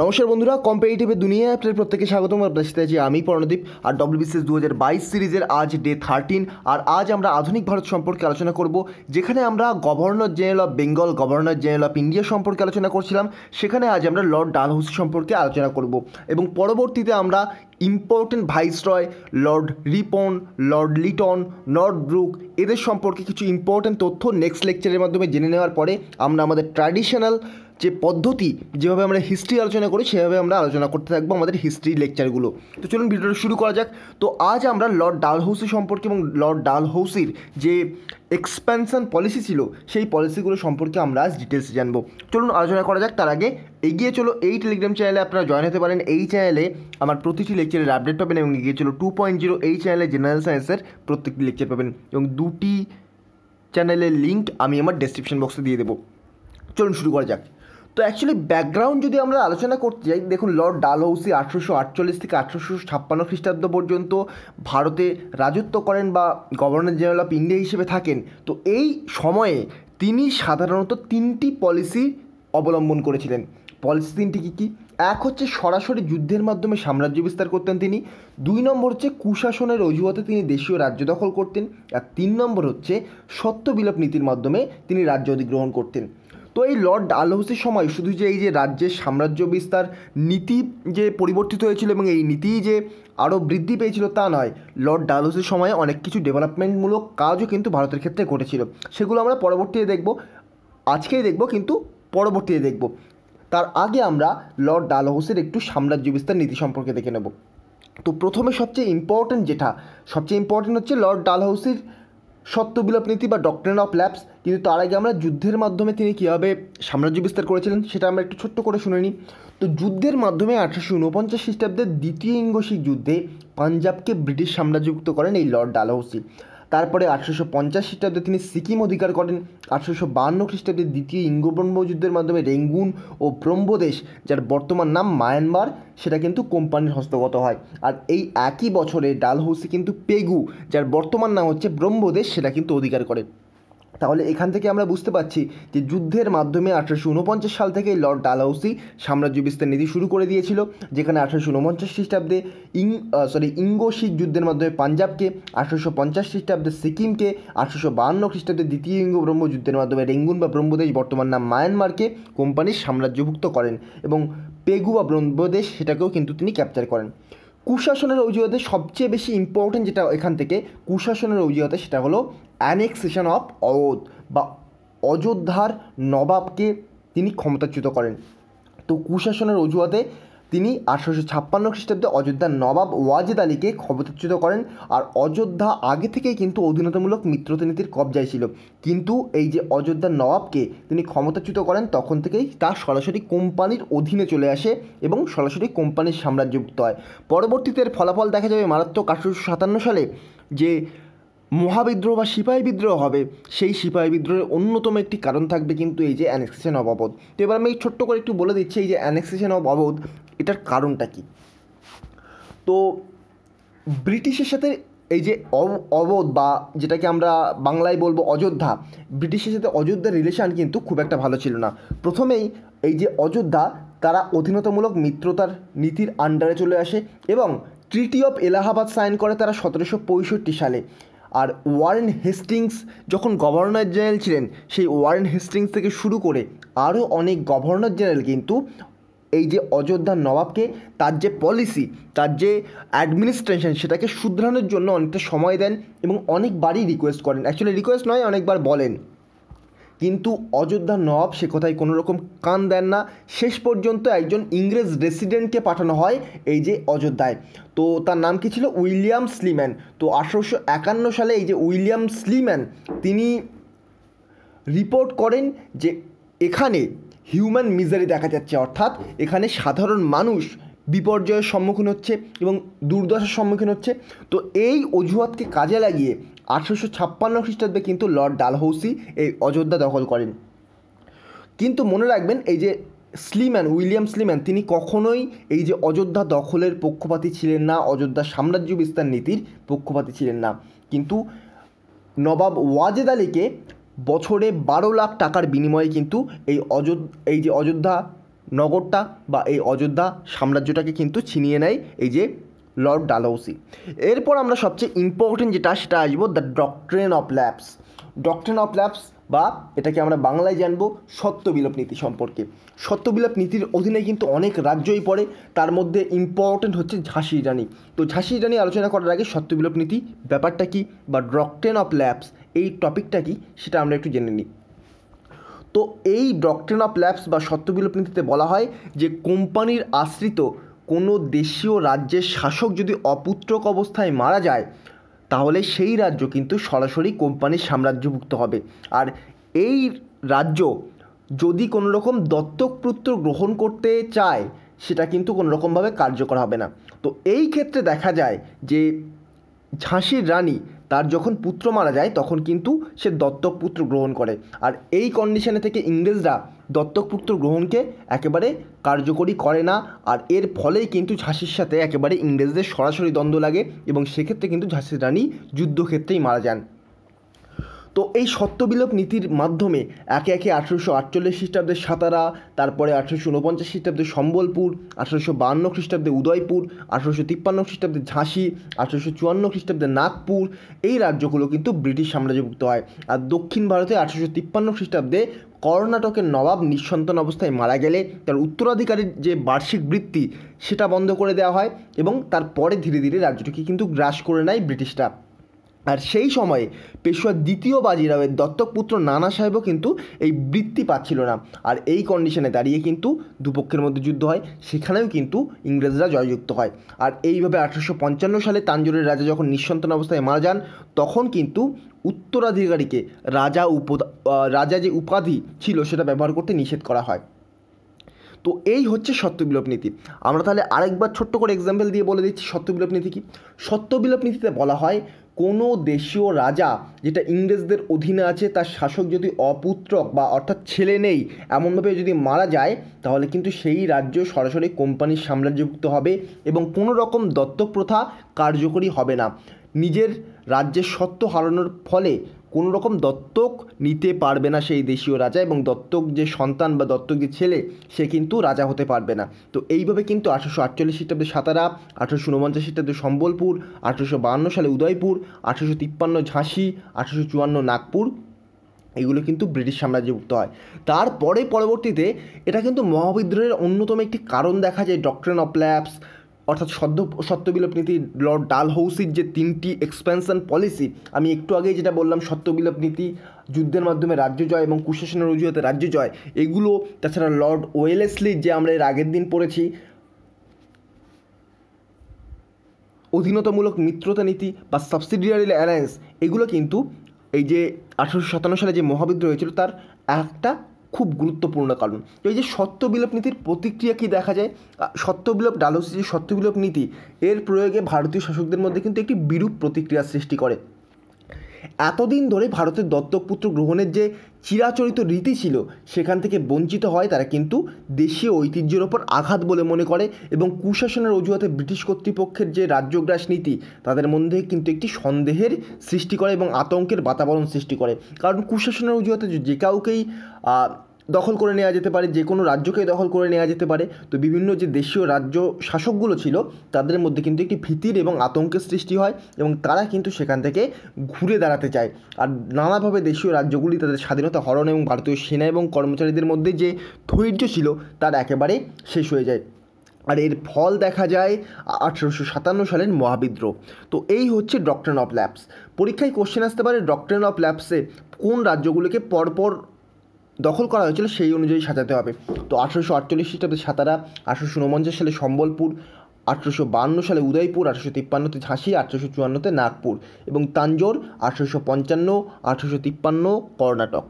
নমস্কার বন্ধুরা কম্পিটিটিভের দুনিয়ায় আপনাদের প্রত্যেকে স্বাগতম আপনার সাথে আছি আমি পর্ণদীপ আর ডব্লিউবিসিএস দু হাজার বাইশ সিরিজের আজ ডে থার্টিন আর আজ আমরা আধুনিক ভারত সম্পর্কে আলোচনা করব যেখানে আমরা governor general of Bengal governor general of India সম্পর্কে আলোচনা করছিলাম সেখানে আজ আমরা লর্ড ডালহৌসি সম্পর্কে আলোচনা করব এবং পরবর্তীতে আমরা important viceroy Lord Ripon Lord Lytton Lord Brook এদের সম্পর্কে কিছু ইম্পর্টেন্ট তথ্য নেক্সট লেকচারের মাধ্যমে জেনে নেওয়ার পরে আমরা আমাদের ট্র্যাডিশনাল যে পদ্ধতি যেভাবে আমরা হিস্ট্রি আলোচনা করি সেভাবে আমরা আলোচনা করতে থাকবো আমাদের হিস্ট্রি লেকচারগুলো তো চলুন ভিডিওটা শুরু করা যাক তো আজ আমরা লর্ড ডালহৌসি সম্পর্কে এবং লর্ড ডালহৌসির যে এক্সপ্যানশন পলিসি ছিল সেই পলিসিগুলো সম্পর্কে আমরা আজ ডিটেলসে জানবো চলুন আলোচনা করা যাক তার আগে এগিয়ে চলো এই টেলিগ্রাম চ্যানেলে আপনারা জয়েন হতে পারেন এই চ্যানেলে আমার প্রতিটি লেকচারের আপডেট পাবেন এবং এগিয়ে চলো টু পয়েন্ট জিরো এই চ্যানেলে জেনারেল সায়েন্সের প্রত্যেকটি লেকচার পাবেন এবং দুটি চ্যানেলের লিঙ্ক আমি আমার ডেসক্রিপশন বক্সে দিয়ে দেবো চলুন শুরু করা যাক তো অ্যাকচুয়ালি ব্যাকগ্রাউন্ড যদি আমরা আলোচনা করতে যাই দেখুন লর্ড ডালহৌসি আঠেরোশো আটচল্লিশ থেকে আঠেরোশো ছাপ্পান্ন খ্রিস্টাব্দ পর্যন্ত ভারতে রাজত্ব করেন বা গভর্নর জেনারেল অফ ইন্ডিয়া হিসেবে থাকেন তো এই সময়ে তিনি সাধারণত তিনটি পলিসি অবলম্বন করেছিলেন পলিসি তিনটি কী কী এক হচ্ছে সরাসরি যুদ্ধের মাধ্যমে সাম্রাজ্য বিস্তার করতেন তিনি দুই নম্বর হচ্ছে কুশাসনের অজুহাতে তিনি দেশীয় রাজ্য দখল করতেন আর তিন নম্বর হচ্ছে সত্য বিলোপ নীতির মাধ্যমে তিনি রাজ্য অধিগ্রহণ করতেন তো এই লর্ড ডালহৌসির সময় শুধু যে এই যে রাজ্যের সাম্রাজ্য বিস্তার নীতি যে পরিবর্তিত হয়েছিল এবং এই নীতি যে আরও বৃদ্ধি পেয়েছিল তা নয় লর্ড ডালহৌসির সময়ে অনেক কিছু ডেভেলপমেন্টমূলক কাজও কিন্তু ভারতের ক্ষেত্রে ঘটেছিল সেগুলো আমরা পরবর্তীতে দেখব আজকেই দেখব কিন্তু পরবর্তীতে দেখব তার আগে আমরা লর্ড ডালহৌসির একটু সাম্রাজ্য বিস্তার নীতি সম্পর্কে দেখে নেব তো প্রথমে সবচেয়ে ইম্পর্ট্যান্ট যেটা সবচেয়ে ইম্পর্ট্যান্ট হচ্ছে লর্ড ডালহৌসির সত্যবিলোপ নীতি বা ডক্টরেন অফ ল্যাবস কিন্তু তার আগে আমরা যুদ্ধের মাধ্যমে তিনি কীভাবে সাম্রাজ্য বিস্তার করেছিলেন সেটা আমরা একটু ছোট্ট করে শুনে নিই তো যুদ্ধের মাধ্যমে আঠারোশো ঊনপঞ্চাশ খ্রিস্টাব্দের দ্বিতীয় ইঙ্গসিক যুদ্ধে পাঞ্জাবকে ব্রিটিশ সাম্রাজ্যভুক্ত করেন এই লর্ড ডালহৌসি তারপরে আঠেরোশো পঞ্চাশ খ্রিস্টাব্দে তিনি সিকিম অধিকার করেন আঠেরোশো বান্ন খ্রিস্টাব্দে দ্বিতীয় ইঙ্গব্রহ্ম যুদ্ধের মাধ্যমে রেঙ্গুন ও ব্রহ্মদেশ যার বর্তমান নাম মায়ানমার সেটা কিন্তু কোম্পানির হস্তগত হয় আর এই একই বছরে ডালহৌসি কিন্তু পেগু যার বর্তমান নাম হচ্ছে ব্রহ্মদেশ সেটা কিন্তু অধিকার করে তাহলে এখান থেকে আমরা বুঝতে পারছি যে যুদ্ধের মাধ্যমে আঠারোশো উনপঞ্চাশ সাল থেকে লর্ড ডালহাউসি সাম্রাজ্য বিস্তার নীতি শুরু করে দিয়েছিল যেখানে আঠারোশো উনপঞ্চাশ খ্রিস্টাব্দে ইং সরি ইঙ্গো শিখ যুদ্ধের মাধ্যমে পাঞ্জাবকে আঠারোশো পঞ্চাশ খ্রিস্টাব্দে সিকিমকে আঠারোশো বাহান্ন খ্রিস্টাব্দে দ্বিতীয় ইঙ্গো ব্রহ্ম যুদ্ধের মাধ্যমে রেঙ্গুন বা ব্রহ্মদেশ বর্তমান নাম মায়ানমারকে কোম্পানির সাম্রাজ্যভুক্ত করেন এবং পেগু বা ব্রহ্মদেশ সেটাকেও কিন্তু তিনি ক্যাপচার করেন কুশাসনের অজুহাতে সবচেয়ে বেশি ইম্পর্টেন্ট যেটা এখান থেকে কুশাসনের অজুহাতে সেটা হলো অ্যানেক্সেশন অফ অওধ বা অযোধ্যার নবাবকে তিনি ক্ষমতাচ্যুত করেন তো কুশাসনের অজুহাতে তিনি আঠারোশো ছাপ্পান্ন খ্রিস্টাব্দে অযোধ্যার নবাব ওয়াজেদ আলীকে ক্ষমতাচ্যুত করেন আর অযোধ্যা আগে থেকেই কিন্তু অধীনতামূলক মিত্রতনীতির কবজায় ছিল কিন্তু এই যে অযোধ্যার নবাবকে তিনি ক্ষমতাচ্যুত করেন তখন থেকেই তা সরাসরি কোম্পানির অধীনে চলে আসে এবং সরাসরি কোম্পানির সাম্রাজ্যভুক্ত হয় পরবর্তীতে এর ফলাফল দেখা যাবে মারাত্মক আঠারোশো সাতান্ন সালে যে মহাবিদ্রোহ বা সিপাহী বিদ্রোহ হবে সেই সিপাহী বিদ্রোহের অন্যতম একটি কারণ থাকবে কিন্তু এই যে অ্যানেক্সেশন অব অবধ তো এবার আমি এই ছোট্ট করে একটু বলে দিচ্ছি এই যে অ্যানেক্সেশন অব অবধ এটার কারণটা কি তো ব্রিটিশের সাথে এই যে অবধ বা যেটাকে আমরা বাংলায় বলবো অযোধ্যা ব্রিটিশের সাথে অযোধ্যার রিলেশান কিন্তু খুব একটা ভালো ছিল না প্রথমেই এই যে অযোধ্যা তারা অধীনতামূলক মিত্রতার নীতির আন্ডারে চলে আসে এবং ট্রিটি অফ এলাহাবাদ সাইন করে তারা সতেরোশো পঁয়ষট্টি সালে আর ওয়ারেন হেস্টিংস যখন গভর্নর জেনারেল ছিলেন সেই ওয়ারেন হেস্টিংস থেকে শুরু করে আরও অনেক গভর্নর জেনারেল কিন্তু এই যে অযোধ্যার নবাবকে তার যে পলিসি তার যে অ্যাডমিনিস্ট্রেশন সেটাকে শুধরানোর জন্য অনেকটা সময় দেন এবং অনেকবারই রিকোয়েস্ট করেন অ্যাকচুয়ালি রিকোয়েস্ট নয় অনেকবার বলেন কিন্তু অযোধ্যা নবাব সে কথায় কোনো রকম কান দেন না শেষ পর্যন্ত একজন ইংরেজ রেসিডেন্টকে পাঠানো হয় এই যে অযোধ্যায় তো তার নাম কি ছিল উইলিয়াম স্লিম্যান তো আঠারোশো একান্ন সালে এই যে উইলিয়াম স্লিম্যান তিনি রিপোর্ট করেন যে এখানে হিউম্যান মিজারি দেখা যাচ্ছে অর্থাৎ এখানে সাধারণ মানুষ বিপর্যয়ের সম্মুখীন হচ্ছে এবং দুর্দশার সম্মুখীন হচ্ছে তো এই অজুহাতকে কাজে লাগিয়ে আঠেরোশো ছাপ্পান্ন খ্রিস্টাব্দে কিন্তু লর্ড ডালহৌসি এই অযোধ্যা দখল করেন কিন্তু মনে রাখবেন এই যে স্লিম্যান উইলিয়াম স্লিম্যান তিনি কখনোই এই যে অযোধ্যা দখলের পক্ষপাতী ছিলেন না অযোধ্যা সাম্রাজ্য বিস্তার নীতির পক্ষপাতী ছিলেন না কিন্তু নবাব ওয়াজেদ আলীকে বছরে বারো লাখ টাকার বিনিময়ে কিন্তু এই অযোধ্যা এই যে অযোধ্যা নগরটা বা এই অযোধ্যা সাম্রাজ্যটাকে কিন্তু ছিনিয়ে নেয় এই যে লর্ড ডালহৌসি এরপর আমরা সবচেয়ে ইম্পর্টেন্ট যেটা সেটা আসবো the doctrine of lapse doctrine of lapse বা এটাকে আমরা বাংলায় জানবো সত্যবিলোপ নীতি সম্পর্কে সত্যবিলোপ নীতির অধীনে কিন্তু অনেক রাজ্যই পড়ে তার মধ্যে ইম্পর্টেন্ট হচ্ছে ঝাঁসি ইরানি তো ঝাঁসি ইরানি আলোচনা করার আগে সত্যবিলোপ নীতি ব্যাপারটা কী বা ডক্ট্রেন অফ ল্যাবস এই টপিকটা কী সেটা আমরা একটু জেনে নিই তো এই ডক্ট্রেন অফ ল্যাবস বা সত্যবিলোপ নীতিতে বলা হয় যে কোম্পানির আশ্রিত কোনো দেশীয় রাজ্যের শাসক যদি অপুত্রক অবস্থায় মারা যায় তাহলে সেই রাজ্য কিন্তু সরাসরি কোম্পানির সাম্রাজ্যভুক্ত হবে আর এই রাজ্য যদি কোনো রকম দত্তকপুত্র গ্রহণ করতে চায় সেটা কিন্তু কোনো রকমভাবে কার্যকর হবে না তো এই ক্ষেত্রে দেখা যায় যে ঝাঁসির রানী তার যখন পুত্র মারা যায় তখন কিন্তু সে দত্তক পুত্র গ্রহণ করে আর এই কন্ডিশনে থেকে ইংরেজরা দত্তকপুত্র গ্রহণকে একেবারে কার্যকরী করে না আর এর ফলেই কিন্তু ঝাঁসির সাথে একেবারে ইংরেজদের সরাসরি দ্বন্দ্ব লাগে এবং সেক্ষেত্রে কিন্তু ঝাঁসির রানী যুদ্ধক্ষেত্রেই মারা যান তো এই সত্যবিলোপ নীতির মাধ্যমে একে একে আঠেরোশো আটচল্লিশ খ্রিস্টাব্দে সাতারা তারপরে আঠেরোশো উনপঞ্চাশ খ্রিস্টাব্দে সম্বলপুর আঠেরোশো বাহান্ন খ্রিস্টাব্দে উদয়পুর আঠেরোশো তিপ্পান্ন খ্রিস্টাব্দে ঝাঁসি আঠেরোশো চুয়ান্ন খ্রিস্টাব্দে নাগপুর এই রাজ্যগুলো কিন্তু ব্রিটিশ সাম্রাজ্যভুক্ত হয় আর দক্ষিণ ভারতে আঠেরোশো তিপ্পান্ন খ্রিস্টাব্দে কর্ণাটকের নবাব নিঃসন্তান অবস্থায় মারা গেলে তার উত্তরাধিকারীর যে বার্ষিক বৃত্তি সেটা বন্ধ করে দেওয়া হয় এবং তারপরে ধীরে ধীরে রাজ্যটিকে কিন্তু গ্রাস করে নেয় ব্রিটিশরা আর সেই সময়ে পেশোয়ার দ্বিতীয় বাজিরাওয়ের দত্তক পুত্র নানা সাহেবও কিন্তু এই বৃত্তি পাচ্ছিল না আর এই কন্ডিশনে দাঁড়িয়ে কিন্তু দুপক্ষের মধ্যে যুদ্ধ হয় সেখানেও কিন্তু ইংরেজরা জয়যুক্ত হয় আর এইভাবে আঠারোশো পঞ্চান্ন সালে তাঞ্জোরের রাজা যখন নিঃসন্তান অবস্থায় মারা যান তখন কিন্তু উত্তরাধিকারীকে রাজা উপ রাজা যে উপাধি ছিল সেটা ব্যবহার করতে নিষেধ করা হয় তো এই হচ্ছে সত্যবিলোপ নীতি আমরা তাহলে আরেকবার ছোট্ট করে এক্সাম্পল দিয়ে বলে দিচ্ছি সত্যবিলোপ নীতি কি সত্যবিলোপ নীতিতে বলা হয় কোনো দেশীয় রাজা যেটা ইংরেজদের অধীনে আছে তার শাসক যদি অপুত্রক বা অর্থাৎ ছেলে নেই এমনভাবে যদি মারা যায় তাহলে কিন্তু সেই রাজ্য সরাসরি কোম্পানির সাম্রাজ্যভুক্ত হবে এবং কোনো রকম দত্তক প্রথা কার্যকরী হবে না নিজের রাজ্যের সত্ত্ব হারানোর ফলে কোনো রকম দত্তক নিতে পারবে না সেই দেশীয় রাজা এবং দত্তক যে সন্তান বা দত্তক যে ছেলে সে কিন্তু রাজা হতে পারবে না তো এইভাবে কিন্তু আঠারোশো আটচল্লিশ খ্রিস্টাব্দে সাতারা আঠারোশো উনপঞ্চাশ খ্রিস্টাব্দে সম্বলপুর আঠারোশো বাহান্ন সালে উদয়পুর আঠারোশো তিপ্পান্ন ঝাঁসি আঠারোশো চুয়ান্ন নাগপুর এগুলো কিন্তু ব্রিটিশ সাম্রাজ্যভুক্ত হয় তারপরে পরবর্তীতে এটা কিন্তু মহাবিদ্রোহের অন্যতম একটি কারণ দেখা যায় ডক্টরেন অফ ল্যাপস অর্থাৎ সদ্য সত্যবিলোপ নীতি লর্ড ডাল হৌসির যে তিনটি এক্সপেনশন পলিসি আমি একটু আগেই যেটা বললাম সত্যবিলোপ নীতি যুদ্ধের মাধ্যমে রাজ্য জয় এবং কুশাসনের অজুহাতে রাজ্য জয় এগুলো তাছাড়া লর্ড ওয়েলেসলি যে আমরা এর আগের দিন পড়েছি অধীনতামূলক মিত্রতা নীতি বা সাবসিডিয়ারি অ্যালায়েন্স এগুলো কিন্তু এই যে আঠারোশো সাতান্ন সালে যে মহাবিদ্রোহ হয়েছিল তার একটা খুব গুরুত্বপূর্ণ কারণ তো এই যে সত্য বিলোপ নীতির প্রতিক্রিয়া কী দেখা যায় সত্য বিলোপ ডালহৌসি যে সত্য বিলোপ নীতি এর প্রয়োগে ভারতীয় শাসকদের মধ্যে কিন্তু একটি বিরূপ প্রতিক্রিয়ার সৃষ্টি করে এতদিন ধরে ভারতের দত্তকপুত্র গ্রহণের যে চিরাচরিত রীতি ছিল সেখান থেকে বঞ্চিত হয় তারা কিন্তু দেশীয় ঐতিহ্যের ওপর আঘাত বলে মনে করে এবং কুশাসনের অজুহাতে ব্রিটিশ কর্তৃপক্ষের যে রাজ্যগ্রাস নীতি তাদের মধ্যে কিন্তু একটি সন্দেহের সৃষ্টি করে এবং আতঙ্কের বাতাবরণ সৃষ্টি করে কারণ কুশাসনের অজুহাতে যে কাউকেই দখল করে নেওয়া যেতে পারে যে কোনো রাজ্যকে দখল করে নেওয়া যেতে পারে তো বিভিন্ন যে দেশীয় রাজ্য শাসকগুলো ছিল তাদের মধ্যে কিন্তু একটি ভীতির এবং আতঙ্কের সৃষ্টি হয় এবং তারা কিন্তু সেখান থেকে ঘুরে দাঁড়াতে চায় আর নানাভাবে দেশীয় রাজ্যগুলি তাদের স্বাধীনতা হরণ এবং ভারতীয় সেনা এবং কর্মচারীদের মধ্যে যে ধৈর্য ছিল তার একেবারে শেষ হয়ে যায় আর এর ফল দেখা যায় আঠেরোশো সাতান্ন সালের মহাবিদ্রোহ তো এই হচ্ছে ডক্ট্রেন অফ ল্যাপস পরীক্ষায় কোশ্চেন আসতে পারে ডক্ট্রেন অফ ল্যাপসে কোন রাজ্যগুলোকে পরপর দখল করা হয়েছিল সেই অনুযায়ী সাজাতে হবে তো আঠারোশো আটচল্লিশ খ্রিস্টাব্দে সাতারা আঠারোশো উনপঞ্চাশ সালে সম্বলপুর আঠেরোশো বান্ন সালে উদয়পুর আঠারোশো তিপ্পান্নতে ঝাঁসি আঠারোশো চুয়ান্নতে নাগপুর এবং তাঞ্জোর আঠেরোশো পঞ্চান্ন আঠারোশো তিপ্পান্ন কর্ণাটক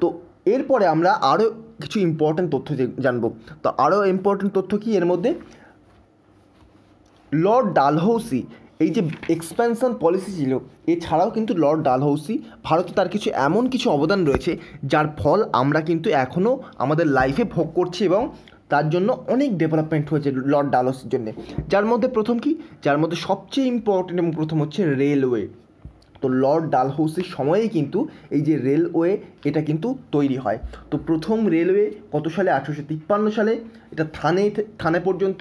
তো এরপরে আমরা আরও কিছু ইম্পর্ট্যান্ট তথ্য জানবো তো আরও ইম্পর্ট্যান্ট তথ্য কি এর মধ্যে লর্ড ডালহৌসি এই যে এক্সপ্যানশন পলিসি ছিল এছাড়াও কিন্তু লর্ড ডালহৌসি ভারতে তার কিছু এমন কিছু অবদান রয়েছে যার ফল আমরা কিন্তু এখনও আমাদের লাইফে ভোগ করছি এবং তার জন্য অনেক ডেভেলপমেন্ট হয়েছে লর্ড ডালহৌসির জন্য যার মধ্যে প্রথম কি যার মধ্যে সবচেয়ে ইম্পর্টেন্ট এবং প্রথম হচ্ছে রেলওয়ে তো লর্ড ডালহৌসির সময়ে কিন্তু এই যে রেলওয়ে এটা কিন্তু তৈরি হয় তো প্রথম রেলওয়ে কত সালে আঠেরোশো তিপ্পান্ন সালে এটা থানে থানে পর্যন্ত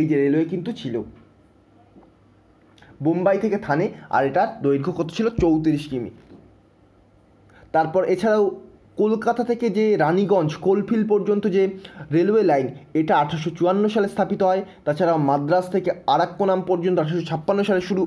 এই যে রেলওয়ে কিন্তু ছিল বোম্বাই থেকে থানে আর এটার দৈর্ঘ্য কত ছিল চৌত্রিশ কিমি তারপর এছাড়াও কলকাতা থেকে যে রানীগঞ্জ কোলফিল পর্যন্ত যে রেলওয়ে লাইন এটা আঠারোশো চুয়ান্ন সালে স্থাপিত হয় তাছাড়া মাদ্রাস থেকে আরাক্কোনাম পর্যন্ত আঠারোশো ছাপ্পান্ন সালে শুরু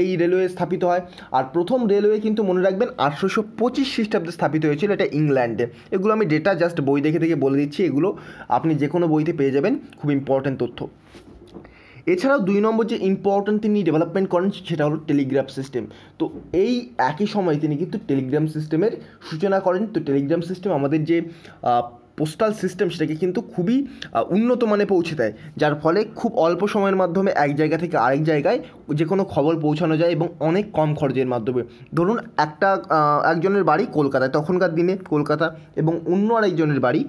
এই রেলওয়ে স্থাপিত হয় আর প্রথম রেলওয়ে কিন্তু মনে রাখবেন আঠারোশো পঁচিশ খ্রিস্টাব্দে স্থাপিত হয়েছিল এটা ইংল্যান্ডে এগুলো আমি ডেটা জাস্ট বই দেখে থেকে বলে দিচ্ছি এগুলো আপনি যে কোনো বইতে পেয়ে যাবেন খুব ইম্পর্ট্যান্ট তথ্য এছাড়াও দুই নম্বর যে ইম্পর্ট্যান্ট তিনি ডেভেলপমেন্ট করেন সেটা হলো টেলিগ্রাফ সিস্টেম তো এই একই সময় তিনি কিন্তু টেলিগ্রাম সিস্টেমের সূচনা করেন তো টেলিগ্রাম সিস্টেম আমাদের যে পোস্টাল সিস্টেম সেটাকে কিন্তু খুবই উন্নত মানে পৌঁছে দেয় যার ফলে খুব অল্প সময়ের মাধ্যমে এক জায়গা থেকে আরেক জায়গায় যে কোনো খবর পৌঁছানো যায় এবং অনেক কম খরচের মাধ্যমে ধরুন একটা একজনের বাড়ি কলকাতায় তখনকার দিনে কলকাতা এবং অন্য আরেকজনের বাড়ি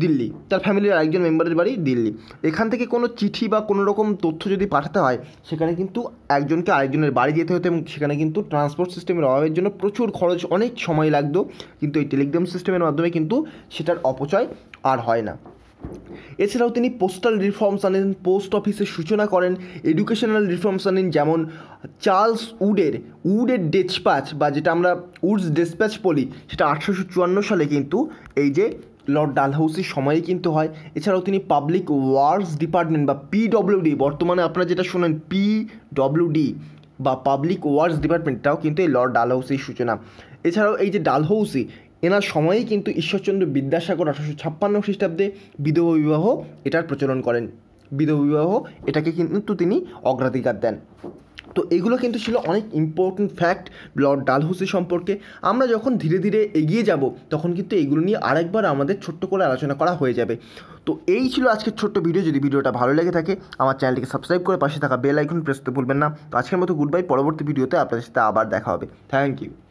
দিল্লি তার ফ্যামিলির আরেকজন মেম্বারের বাড়ি দিল্লি এখান থেকে কোনো চিঠি বা কোনো রকম তথ্য যদি পাঠাতে হয় সেখানে কিন্তু একজনকে আরেকজনের বাড়ি যেতে হতো এবং সেখানে কিন্তু ট্রান্সপোর্ট সিস্টেমের অভাবের জন্য প্রচুর খরচ অনেক সময় লাগতো কিন্তু এই টেলিগ্রাম সিস্টেমের মাধ্যমে কিন্তু সেটার অপচয় আর হয় না এছাড়াও তিনি পোস্টাল রিফর্মস আনেন পোস্ট অফিসের সূচনা করেন এডুকেশনাল রিফর্মস আনেন যেমন চার্লস উডের উডের ডেসপ্যাচ বা যেটা আমরা উডস ডেসপ্যাচ বলি সেটা আঠারোশো চুয়ান্ন সালে কিন্তু এই যে লর্ড ডালহাউসির সময়ে কিন্তু হয় এছাড়াও তিনি পাবলিক ওয়ার্স ডিপার্টমেন্ট বা পিডব্লিউডি বর্তমানে আপনারা যেটা শোনেন পিডব্লিউডি বা পাবলিক ওয়ার্স ডিপার্টমেন্টটাও কিন্তু এই লর্ড ডালহাউসির সূচনা এছাড়াও এই যে ডালহৌসি এনার সময়েই কিন্তু ঈশ্বরচন্দ্র বিদ্যাসাগর আঠারোশো ছাপ্পান্ন খ্রিস্টাব্দে বিধবা বিবাহ এটার প্রচলন করেন বিধবা বিবাহ এটাকে কিন্তু তিনি অগ্রাধিকার দেন তো এগুলো কিন্তু ছিল অনেক ইম্পর্ট্যান্ট ফ্যাক্ট লর্ড ডালহুসি সম্পর্কে আমরা যখন ধীরে ধীরে এগিয়ে যাব তখন কিন্তু এগুলো নিয়ে আরেকবার আমাদের ছোট্ট করে আলোচনা করা হয়ে যাবে তো এই ছিল আজকের ছোট্ট ভিডিও যদি ভিডিওটা ভালো লেগে থাকে আমার চ্যানেলটিকে সাবস্ক্রাইব করে পাশে থাকা বেল আইকন প্রেস করতে ভুলবেন না তো আজকের মতো গুড বাই পরবর্তী ভিডিওতে আপনাদের সাথে আবার দেখা হবে থ্যাংক ইউ